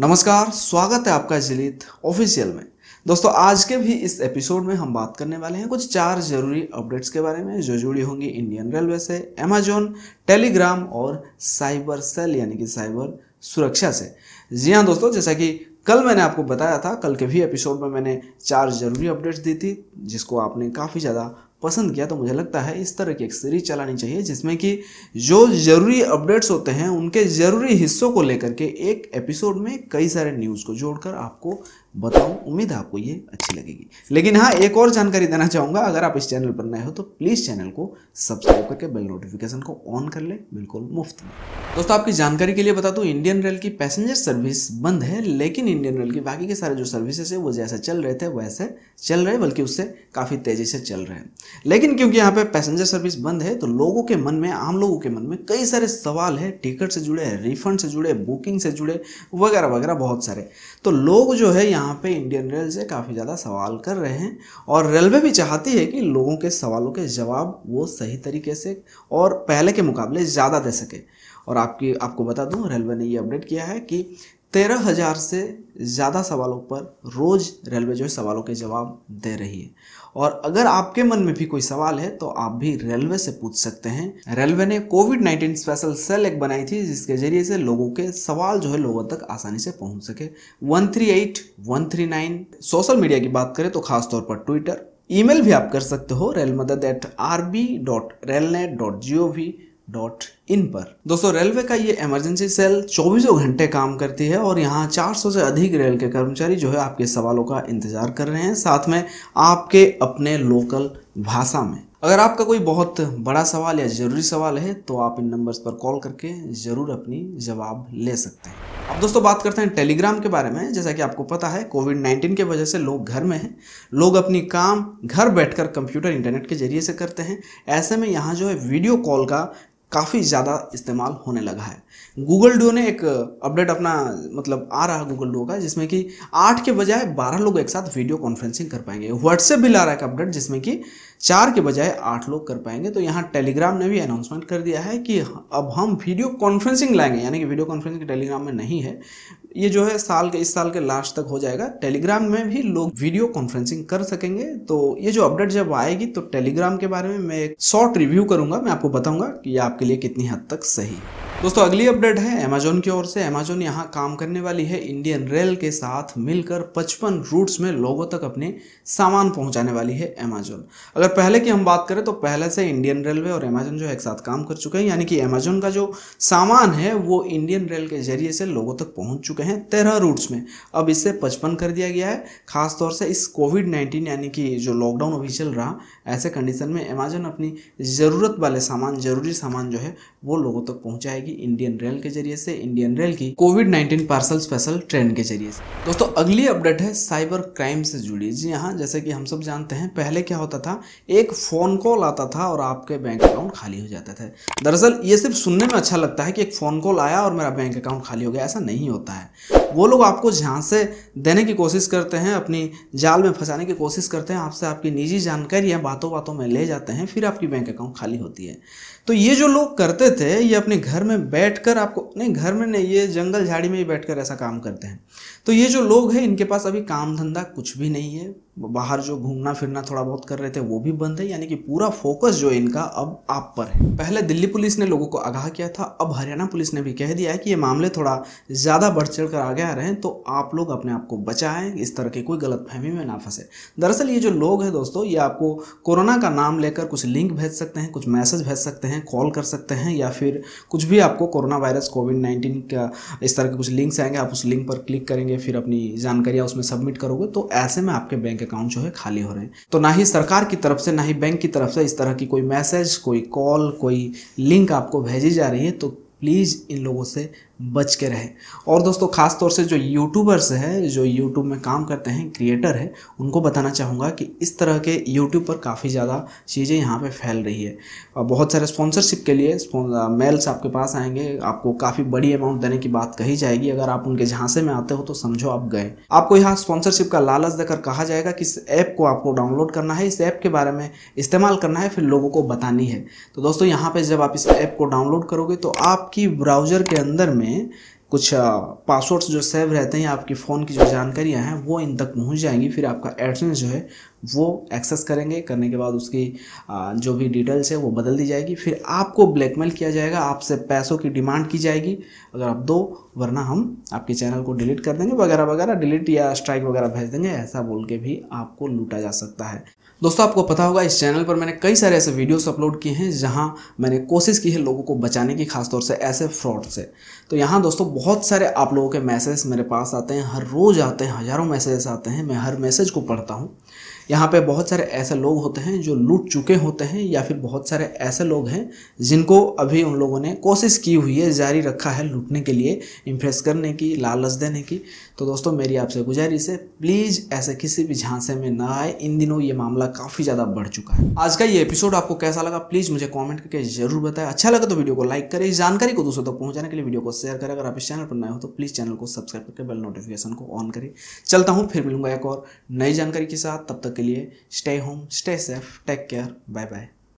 नमस्कार स्वागत है आपका जिलित ऑफिशियल में दोस्तों आज के भी इस एपिसोड में हम बात करने वाले हैं कुछ चार जरूरी अपडेट्स के बारे में जो जुड़ी होंगी इंडियन रेलवे से अमेजोन टेलीग्राम और साइबर सेल यानी कि साइबर सुरक्षा से जी हाँ दोस्तों जैसा कि कल मैंने आपको बताया था कल के भी एपिसोड में मैंने चार जरूरी अपडेट्स दी थी जिसको आपने काफ़ी ज़्यादा पसंद किया तो मुझे लगता है इस तरह की एक सीरीज चलानी चाहिए जिसमें कि जो ज़रूरी अपडेट्स होते हैं उनके ज़रूरी हिस्सों को लेकर के एक एपिसोड में कई सारे न्यूज़ को जोड़कर आपको बताऊं उम्मीद है आपको ये अच्छी लगेगी लेकिन हाँ एक और जानकारी देना चाहूँगा अगर आप इस चैनल पर नए हो तो प्लीज़ चैनल को सब्सक्राइब करके बेल नोटिफिकेशन को ऑन कर लें बिल्कुल मुफ्त में दोस्तों आपकी जानकारी के लिए बता दूं इंडियन रेल की पैसेंजर सर्विस बंद है लेकिन इंडियन रेल की बाकी के सारे जो सर्विसेज है वो जैसे चल रहे थे वैसे चल रहे बल्कि उससे काफ़ी तेज़ी से चल रहे हैं लेकिन क्योंकि यहाँ पे पैसेंजर सर्विस बंद है तो लोगों के मन में आम लोगों के मन में कई सारे सवाल है टिकट से जुड़े रिफंड से जुड़े बुकिंग से जुड़े वगैरह वगैरह बहुत सारे तो लोग जो है यहाँ पर इंडियन रेल से काफ़ी ज़्यादा सवाल कर रहे हैं और रेलवे भी चाहती है कि लोगों के सवालों के जवाब वो सही तरीके से और पहले के मुकाबले ज़्यादा दे सके और आपकी आपको बता दूं रेलवे ने ये अपडेट किया है कि तेरह हज़ार से ज़्यादा सवालों पर रोज़ रेलवे जो है सवालों के जवाब दे रही है और अगर आपके मन में भी कोई सवाल है तो आप भी रेलवे से पूछ सकते हैं रेलवे ने कोविड 19 स्पेशल सेल एक बनाई थी जिसके जरिए से लोगों के सवाल जो है लोगों तक आसानी से पहुंच सके 138 139 सोशल मीडिया की बात करें तो खासतौर पर ट्विटर ईमेल भी आप कर सकते हो rail Madad at R B dot rail net dot G O V dot in पर दोस्तों रेलवे का ये इमरजेंसी सेल चौबीसों घंटे काम करती है और यहाँ 400 से अधिक रेल के कर्मचारी जो है आपके सवालों का इंतजार कर रहे हैं साथ में आपके अपने लोकल भाषा में अगर आपका कोई बहुत बड़ा सवाल या ज़रूरी सवाल है तो आप इन नंबर्स पर कॉल करके ज़रूर अपनी जवाब ले सकते हैं अब दोस्तों बात करते हैं टेलीग्राम के बारे में जैसा कि आपको पता है कोविड 19 के वजह से लोग घर में हैं लोग अपनी काम घर बैठकर कंप्यूटर इंटरनेट के जरिए से करते हैं ऐसे में यहाँ जो है वीडियो कॉल का काफ़ी ज़्यादा इस्तेमाल होने लगा है गूगल डो ने एक अपडेट अपना मतलब आ रहा है गूगल डो का जिसमें कि आठ के बजाय बारह लोग एक साथ वीडियो कॉन्फ्रेंसिंग कर पाएंगे व्हाट्सएप भी ला रहा है एक अपडेट जिसमें कि चार के बजाय आठ लोग कर पाएंगे तो यहाँ टेलीग्राम ने भी अनाउंसमेंट कर दिया है कि अब हम वीडियो कॉन्फ्रेंसिंग लाएंगे यानी कि वीडियो कॉन्फ्रेंसिंग टेलीग्राम में नहीं है ये जो है साल के इस साल के लास्ट तक हो जाएगा टेलीग्राम में भी लोग वीडियो कॉन्फ्रेंसिंग कर सकेंगे तो ये जो अपडेट जब आएगी तो टेलीग्राम के बारे में मैं एक शॉर्ट रिव्यू करूंगा मैं आपको बताऊंगा कि ये आपके लिए कितनी हद तक सही दोस्तों अगली अपडेट है अमेजोन की ओर से अमेजोन यहाँ काम करने वाली है इंडियन रेल के साथ मिलकर 55 रूट्स में लोगों तक अपने सामान पहुँचाने वाली है अमेजोन अगर पहले की हम बात करें तो पहले से इंडियन रेलवे और अमेजोन जो है एक साथ काम कर चुके हैं यानी कि अमेजोन का जो सामान है वो इंडियन रेल के जरिए से लोगों तक पहुँच चुके हैं तेरह रूट्स में अब इससे पचपन कर दिया गया है खासतौर से इस कोविड नाइन्टीन यानी कि जो लॉकडाउन अभी चल रहा ऐसे कंडीशन में अमेजोन अपनी ज़रूरत वाले सामान ज़रूरी सामान जो है वो लोगों तक पहुँचाएगी जाएगी इंडियन रेल के जरिए से इंडियन रेल की कोविड 19 पार्सल स्पेशल ट्रेन के जरिए से दोस्तों अगली अपडेट है साइबर क्राइम से जुड़ी जी हाँ जैसे कि हम सब जानते हैं पहले क्या होता था एक फ़ोन कॉल आता था और आपके बैंक अकाउंट खाली हो जाते थे दरअसल ये सिर्फ सुनने में अच्छा लगता है कि एक फ़ोन कॉल आया और मेरा बैंक अकाउंट खाली हो गया ऐसा नहीं होता है वो लोग आपको से देने की कोशिश करते हैं अपनी जाल में फंसाने की कोशिश करते हैं आपसे आपकी निजी जानकारी या बातों बातों में ले जाते हैं फिर आपकी बैंक अकाउंट खाली होती है तो ये जो लोग करते थे ये अपने घर में में बैठकर आपको नहीं घर में नहीं ये जंगल झाड़ी में ही बैठकर ऐसा काम करते हैं तो ये जो लोग हैं इनके पास अभी काम धंधा कुछ भी नहीं है बाहर जो घूमना फिरना थोड़ा बहुत कर रहे थे वो भी बंद है यानी कि पूरा फोकस जो इनका अब आप पर है पहले दिल्ली पुलिस ने लोगों को आगाह किया था अब हरियाणा पुलिस ने भी कह दिया है कि ये मामले थोड़ा ज़्यादा बढ़ चढ़ कर आगे आ रहे हैं तो आप लोग अपने आप को बचाएं इस तरह की कोई गलत फहमी में ना फंसे दरअसल ये जो लोग हैं दोस्तों ये आपको कोरोना का नाम लेकर कुछ लिंक भेज सकते हैं कुछ मैसेज भेज सकते हैं कॉल कर सकते हैं या फिर कुछ भी आपको कोरोना वायरस कोविड नाइन्टीन का इस तरह के कुछ लिंक्स आएंगे आप उस लिंक पर क्लिक करेंगे फिर अपनी जानकारियां उसमें सबमिट करोगे तो ऐसे में आपके बैंक अकाउंट जो है खाली हो रहे हैं तो ना ही सरकार की तरफ से ना ही बैंक की तरफ से इस तरह की कोई मैसेज कोई कॉल कोई लिंक आपको भेजी जा रही है तो प्लीज़ इन लोगों से बच के रहें और दोस्तों ख़ास तौर से जो यूट्यूबर्स हैं जो यूट्यूब में काम करते हैं क्रिएटर हैं उनको बताना चाहूँगा कि इस तरह के यूट्यूब पर काफ़ी ज़्यादा चीज़ें यहाँ पे फैल रही है और बहुत सारे स्पॉन्सरशिप के लिए मेल्स आपके पास आएंगे आपको काफ़ी बड़ी अमाउंट देने की बात कही जाएगी अगर आप उनके झांसे में आते हो तो समझो आप गए आपको यहाँ स्पॉन्सरशिप का लालच देकर कहा जाएगा कि इस ऐप को आपको डाउनलोड करना है इस ऐप के बारे में इस्तेमाल करना है फिर लोगों को बतानी है तो दोस्तों यहाँ पर जब आप इस ऐप को डाउनलोड करोगे तो आपकी ब्राउजर के अंदर में में कुछ पासवर्ड्स जो सेव रहते हैं आपके फ़ोन की जो जानकारियां हैं वो इन तक पहुंच जाएंगी फिर आपका एड्रेस जो है वो एक्सेस करेंगे करने के बाद उसकी जो भी डिटेल्स है वो बदल दी जाएगी फिर आपको ब्लैकमेल किया जाएगा आपसे पैसों की डिमांड की जाएगी अगर आप दो वरना हम आपके चैनल को डिलीट कर देंगे वगैरह वगैरह डिलीट या स्ट्राइक वगैरह भेज देंगे ऐसा बोल के भी आपको लूटा जा सकता है दोस्तों आपको पता होगा इस चैनल पर मैंने कई सारे ऐसे वीडियोस अपलोड किए हैं जहां मैंने कोशिश की है लोगों को बचाने की खासतौर से ऐसे फ्रॉड से तो यहाँ दोस्तों बहुत सारे आप लोगों के मैसेज मेरे पास आते हैं हर रोज़ आते हैं हज़ारों मैसेजेस आते हैं मैं हर मैसेज को पढ़ता हूँ यहाँ पे बहुत सारे ऐसे लोग होते हैं जो लूट चुके होते हैं या फिर बहुत सारे ऐसे लोग हैं जिनको अभी उन लोगों ने कोशिश की हुई है जारी रखा है लूटने के लिए इम्प्रेस करने की लालच देने की तो दोस्तों मेरी आपसे गुजारिश है प्लीज़ ऐसे किसी भी झांसे में ना आए इन दिनों ये मामला काफ़ी ज़्यादा बढ़ चुका है आज का ये एपिसोड आपको कैसा लगा प्लीज़ मुझे कॉमेंट करके जरूर बताएं अच्छा लगा तो वीडियो को लाइक करें इस जानकारी को दूसरों तक पहुँचाने के लिए वीडियो को शेयर करें अगर आप इस चैनल पर नए हो तो प्लीज़ चैनल को सब्सक्राइब करके बेल नोटिफिकेशन को ऑन करें चलता हूँ फिर मिलूंगा एक और नई जानकारी के साथ तब तक के लिए stay home stay safe take care bye bye